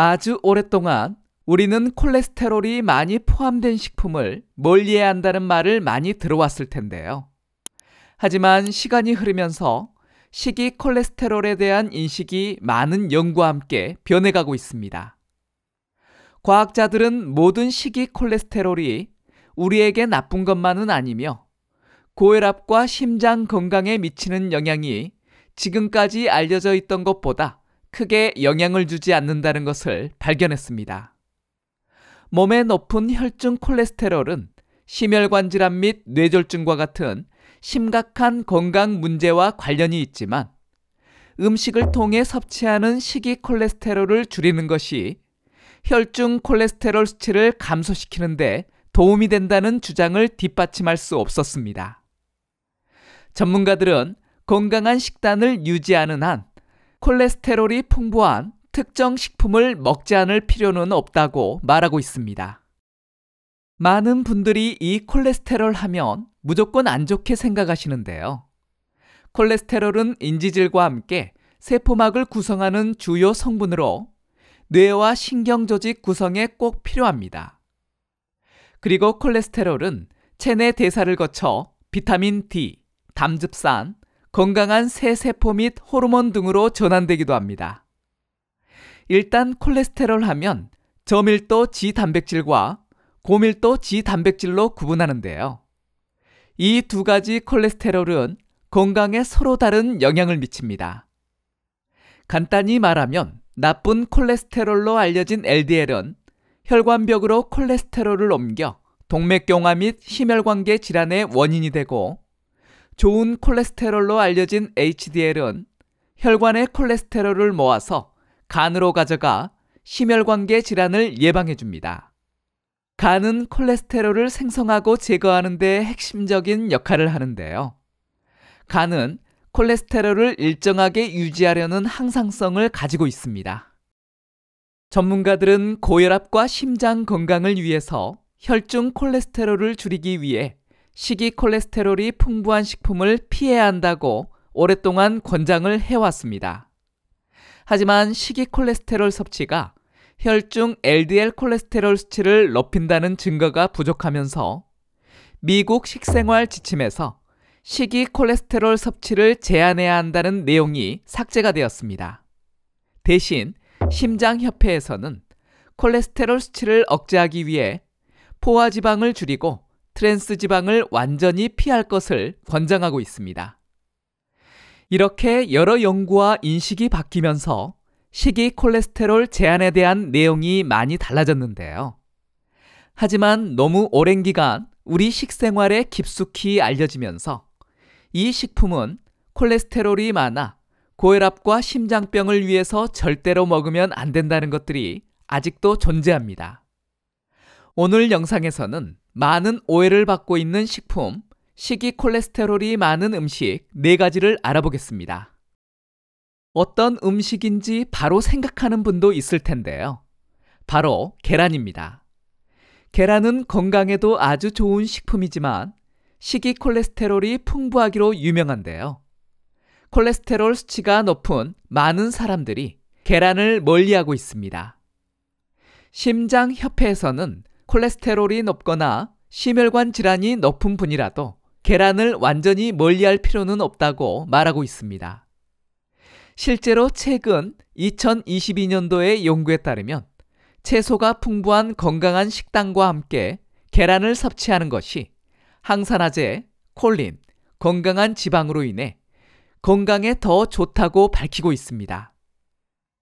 아주 오랫동안 우리는 콜레스테롤이 많이 포함된 식품을 멀리해야 한다는 말을 많이 들어왔을 텐데요. 하지만 시간이 흐르면서 식이 콜레스테롤에 대한 인식이 많은 연구와 함께 변해가고 있습니다. 과학자들은 모든 식이 콜레스테롤이 우리에게 나쁜 것만은 아니며 고혈압과 심장 건강에 미치는 영향이 지금까지 알려져 있던 것보다 크게 영향을 주지 않는다는 것을 발견했습니다. 몸에 높은 혈중 콜레스테롤은 심혈관 질환 및 뇌졸중과 같은 심각한 건강 문제와 관련이 있지만 음식을 통해 섭취하는 식이 콜레스테롤을 줄이는 것이 혈중 콜레스테롤 수치를 감소시키는데 도움이 된다는 주장을 뒷받침할 수 없었습니다. 전문가들은 건강한 식단을 유지하는 한 콜레스테롤이 풍부한 특정 식품을 먹지 않을 필요는 없다고 말하고 있습니다. 많은 분들이 이 콜레스테롤 하면 무조건 안 좋게 생각하시는데요. 콜레스테롤은 인지질과 함께 세포막을 구성하는 주요 성분으로 뇌와 신경조직 구성에 꼭 필요합니다. 그리고 콜레스테롤은 체내 대사를 거쳐 비타민 D, 담즙산, 건강한 새 세포 및 호르몬 등으로 전환되기도 합니다. 일단 콜레스테롤 하면 저밀도 지 단백질과 고밀도 지 단백질로 구분하는데요. 이 두 가지 콜레스테롤은 건강에 서로 다른 영향을 미칩니다. 간단히 말하면 나쁜 콜레스테롤로 알려진 LDL은 혈관벽으로 콜레스테롤을 옮겨 동맥경화 및 심혈관계 질환의 원인이 되고 좋은 콜레스테롤로 알려진 HDL은 혈관의 콜레스테롤을 모아서 간으로 가져가 심혈관계 질환을 예방해 줍니다. 간은 콜레스테롤을 생성하고 제거하는 데 핵심적인 역할을 하는데요. 간은 콜레스테롤을 일정하게 유지하려는 항상성을 가지고 있습니다. 전문가들은 고혈압과 심장 건강을 위해서 혈중 콜레스테롤을 줄이기 위해 식이 콜레스테롤이 풍부한 식품을 피해야 한다고 오랫동안 권장을 해왔습니다. 하지만 식이 콜레스테롤 섭취가 혈중 LDL 콜레스테롤 수치를 높인다는 증거가 부족하면서 미국 식생활 지침에서 식이 콜레스테롤 섭취를 제한해야 한다는 내용이 삭제가 되었습니다. 대신 심장협회에서는 콜레스테롤 수치를 억제하기 위해 포화지방을 줄이고 트랜스 지방을 완전히 피할 것을 권장하고 있습니다. 이렇게 여러 연구와 인식이 바뀌면서 식이 콜레스테롤 제한에 대한 내용이 많이 달라졌는데요. 하지만 너무 오랜 기간 우리 식생활에 깊숙이 알려지면서 이 식품은 콜레스테롤이 많아 고혈압과 심장병을 위해서 절대로 먹으면 안 된다는 것들이 아직도 존재합니다. 오늘 영상에서는 많은 오해를 받고 있는 식품, 식이 콜레스테롤이 많은 음식 네 가지를 알아보겠습니다. 어떤 음식인지 바로 생각하는 분도 있을 텐데요. 바로 계란입니다. 계란은 건강에도 아주 좋은 식품이지만 식이 콜레스테롤이 풍부하기로 유명한데요. 콜레스테롤 수치가 높은 많은 사람들이 계란을 멀리하고 있습니다. 심장협회에서는 콜레스테롤이 높거나 심혈관 질환이 높은 분이라도 계란을 완전히 멀리할 필요는 없다고 말하고 있습니다. 실제로 최근 2022년도의 연구에 따르면 채소가 풍부한 건강한 식단과 함께 계란을 섭취하는 것이 항산화제, 콜린, 건강한 지방으로 인해 건강에 더 좋다고 밝히고 있습니다.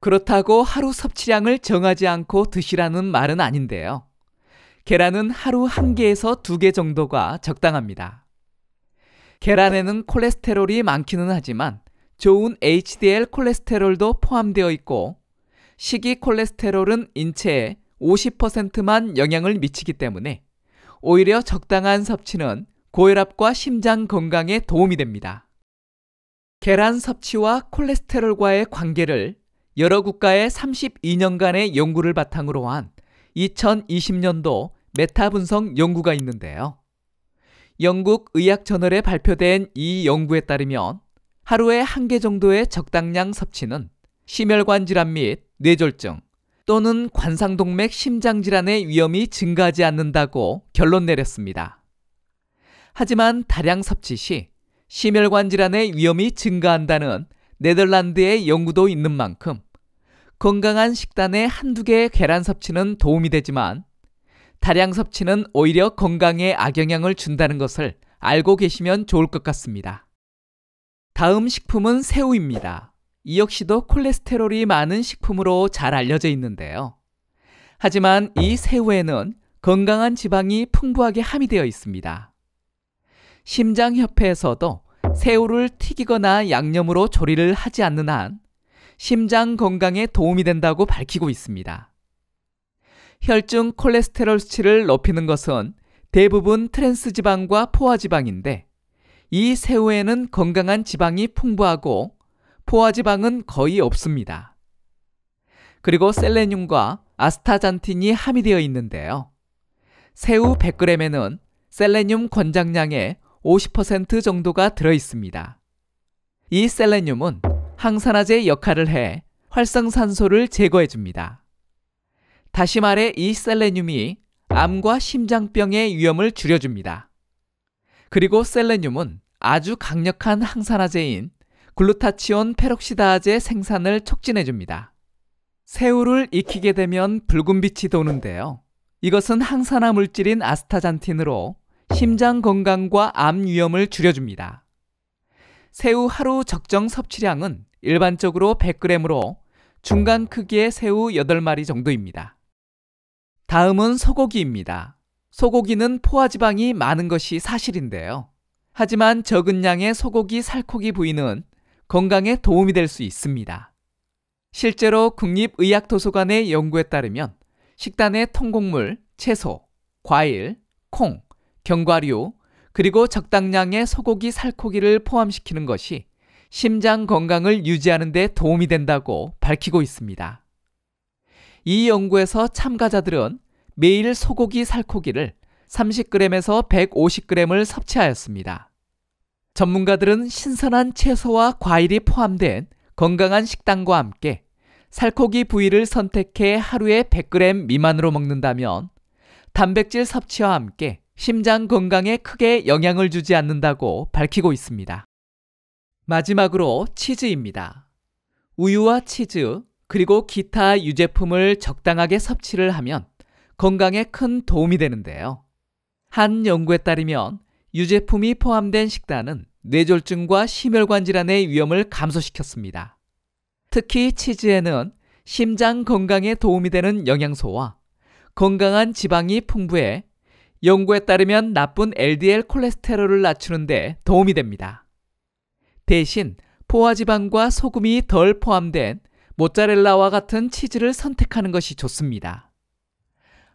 그렇다고 하루 섭취량을 정하지 않고 드시라는 말은 아닌데요. 계란은 하루 한개에서 두 개 정도가 적당합니다. 계란에는 콜레스테롤이 많기는 하지만 좋은 HDL 콜레스테롤도 포함되어 있고 식이 콜레스테롤은 인체에 50%만 영향을 미치기 때문에 오히려 적당한 섭취는 고혈압과 심장 건강에 도움이 됩니다. 계란 섭취와 콜레스테롤과의 관계를 여러 국가의 32년간의 연구를 바탕으로 한 2020년도 메타 분석 연구가 있는데요. 영국 의학 저널에 발표된 이 연구에 따르면 하루에 한 개 정도의 적당량 섭취는 심혈관 질환 및 뇌졸중 또는 관상동맥 심장 질환의 위험이 증가하지 않는다고 결론 내렸습니다. 하지만 다량 섭취 시 심혈관 질환의 위험이 증가한다는 네덜란드의 연구도 있는 만큼 건강한 식단에 한두 개의 계란 섭취는 도움이 되지만 다량 섭취는 오히려 건강에 악영향을 준다는 것을 알고 계시면 좋을 것 같습니다. 다음 식품은 새우입니다. 이 역시도 콜레스테롤이 많은 식품으로 잘 알려져 있는데요. 하지만 이 새우에는 건강한 지방이 풍부하게 함유되어 있습니다. 심장협회에서도 새우를 튀기거나 양념으로 조리를 하지 않는 한 심장 건강에 도움이 된다고 밝히고 있습니다. 혈중 콜레스테롤 수치를 높이는 것은 대부분 트랜스 지방과 포화 지방인데 이 새우에는 건강한 지방이 풍부하고 포화 지방은 거의 없습니다. 그리고 셀레늄과 아스타잔틴이 함유되어 있는데요. 새우 100g에는 셀레늄 권장량의 50% 정도가 들어 있습니다. 이 셀레늄은 항산화제 역할을 해 활성산소를 제거해 줍니다. 다시 말해 이 셀레늄이 암과 심장병의 위험을 줄여줍니다. 그리고 셀레늄은 아주 강력한 항산화제인 글루타치온 페록시다제 생산을 촉진해줍니다. 새우를 익히게 되면 붉은빛이 도는데요. 이것은 항산화 물질인 아스타잔틴으로 심장 건강과 암 위험을 줄여줍니다. 새우 하루 적정 섭취량은 일반적으로 100g으로 중간 크기의 새우 8마리 정도입니다. 다음은 소고기입니다. 소고기는 포화지방이 많은 것이 사실인데요. 하지만 적은 양의 소고기 살코기 부위는 건강에 도움이 될 수 있습니다. 실제로 국립의학도서관의 연구에 따르면 식단의 통곡물, 채소, 과일, 콩, 견과류, 그리고 적당량의 소고기 살코기를 포함시키는 것이 심장 건강을 유지하는 데 도움이 된다고 밝히고 있습니다. 이 연구에서 참가자들은 매일 소고기 살코기를 30g에서 150g을 섭취하였습니다. 전문가들은 신선한 채소와 과일이 포함된 건강한 식단과 함께 살코기 부위를 선택해 하루에 100g 미만으로 먹는다면 단백질 섭취와 함께 심장 건강에 크게 영향을 주지 않는다고 밝히고 있습니다. 마지막으로 치즈입니다. 우유와 치즈, 그리고 기타 유제품을 적당하게 섭취를 하면 건강에 큰 도움이 되는데요. 한 연구에 따르면 유제품이 포함된 식단은 뇌졸중과 심혈관 질환의 위험을 감소시켰습니다. 특히 치즈에는 심장 건강에 도움이 되는 영양소와 건강한 지방이 풍부해 연구에 따르면 나쁜 LDL 콜레스테롤을 낮추는데 도움이 됩니다. 대신 포화지방과 소금이 덜 포함된 모짜렐라와 같은 치즈를 선택하는 것이 좋습니다.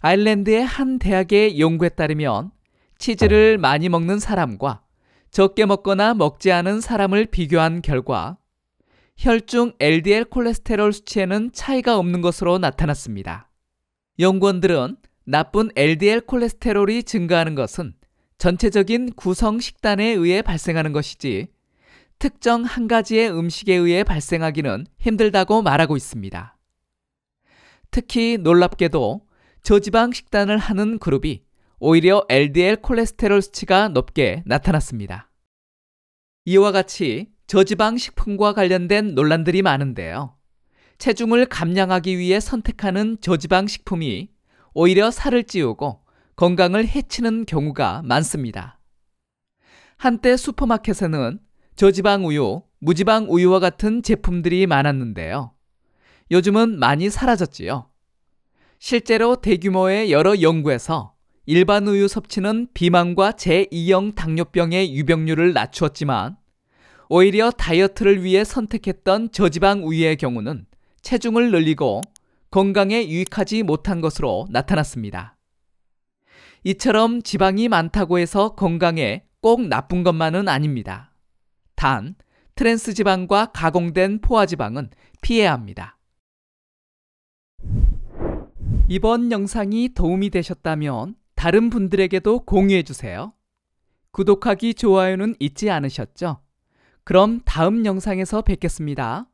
아일랜드의 한 대학의 연구에 따르면 치즈를 많이 먹는 사람과 적게 먹거나 먹지 않은 사람을 비교한 결과 혈중 LDL 콜레스테롤 수치에는 차이가 없는 것으로 나타났습니다. 연구원들은 나쁜 LDL 콜레스테롤이 증가하는 것은 전체적인 구성 식단에 의해 발생하는 것이지 특정 한 가지의 음식에 의해 발생하기는 힘들다고 말하고 있습니다. 특히 놀랍게도 저지방 식단을 하는 그룹이 오히려 LDL 콜레스테롤 수치가 높게 나타났습니다. 이와 같이 저지방 식품과 관련된 논란들이 많은데요. 체중을 감량하기 위해 선택하는 저지방 식품이 오히려 살을 찌우고 건강을 해치는 경우가 많습니다. 한때 슈퍼마켓에는 저지방 우유, 무지방 우유와 같은 제품들이 많았는데요. 요즘은 많이 사라졌지요. 실제로 대규모의 여러 연구에서 일반 우유 섭취는 비만과 제2형 당뇨병의 유병률을 낮추었지만 오히려 다이어트를 위해 선택했던 저지방 우유의 경우는 체중을 늘리고 건강에 유익하지 못한 것으로 나타났습니다. 이처럼 지방이 많다고 해서 건강에 꼭 나쁜 것만은 아닙니다. 단, 트랜스 지방과 가공된 포화 지방은 피해야 합니다. 이번 영상이 도움이 되셨다면 다른 분들에게도 공유해 주세요. 구독하기, 좋아요는 잊지 않으셨죠? 그럼 다음 영상에서 뵙겠습니다.